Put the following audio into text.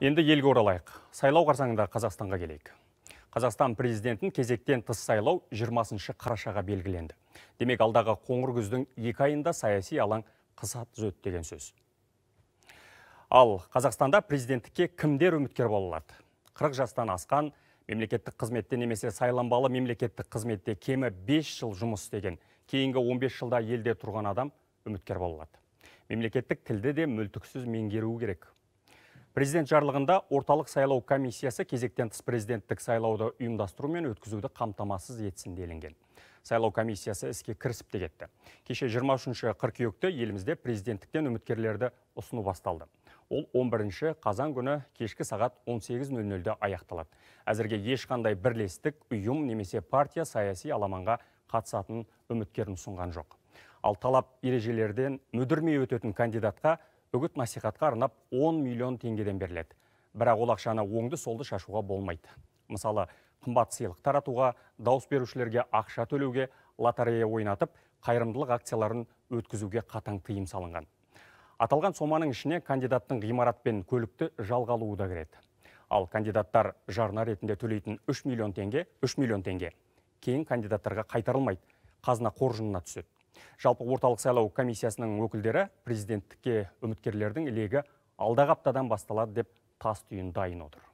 Енді елге оралайық. Сайлау қарсаңында Қазақстанға келейік. Қазақстан президентін кезектен тыс сайлау 20 қарашаға белгіленді. Демек алдағы қоңыр күздің екі айында саяси алаң қысат зөттеген деген сөз. Ал Қазақстанда президенттікке кімдер үміткер бола 40 жастан асқан мемлекеттік қызметте немесе сайланбалы мемлекеттік қызметте кемі 5 жыл жұмыс деген кейінгі 15 жылда елде тұрған адам үміткер бола Мемлекеттік тілді де мүлтіксіз меңгеруі керек. Президент жарлығында орталық сайлау комиссиясы кезектен тыс президенттік сайлауды ұйымдастыру мен өткізуді қамтамасыз етсін делінген. Сайлау комиссиясы іске кірісіп те кетті. Кеше 23 қыркүйекте елімізде президенттіктен үміткерлерді ұсыну басталды. Ол 11 қазан күні кешкі сағат 18.00-де аяқталады. Әзірге ешқандай бірлестік, ұйым немесе партия саяси аламанға қатысатын үміткерін ұсынған жоқ. Ал талап ережелерден мүдірмей өтетін кандидатқа үгіт насихатқа арнап 10 миллион теңгеден беріледі бірақ ол ақшаны оңды солды шашуға болмайды мысалы қымбат сыйлық таратуға дауыс берушілерге ақша төлеуге лотерея ойнатып қайырымдылық акцияларын өткізуге қатаң тыйым салынған аталған соманың ішіне кандидаттың ғимарат пен көлікті жалға алуы да кіреді ал кандидаттар жарна ретінде төлейтін 3 миллион теңге 3 миллион теңге кейін кандидаттарға қайтарылмайды қазына қоржынына түседі жалпы орталық сайлау комиссиясының өкілдері президенттікке үміткерлердің легі алдағы аптадан басталады деп тас түйін дайын отыр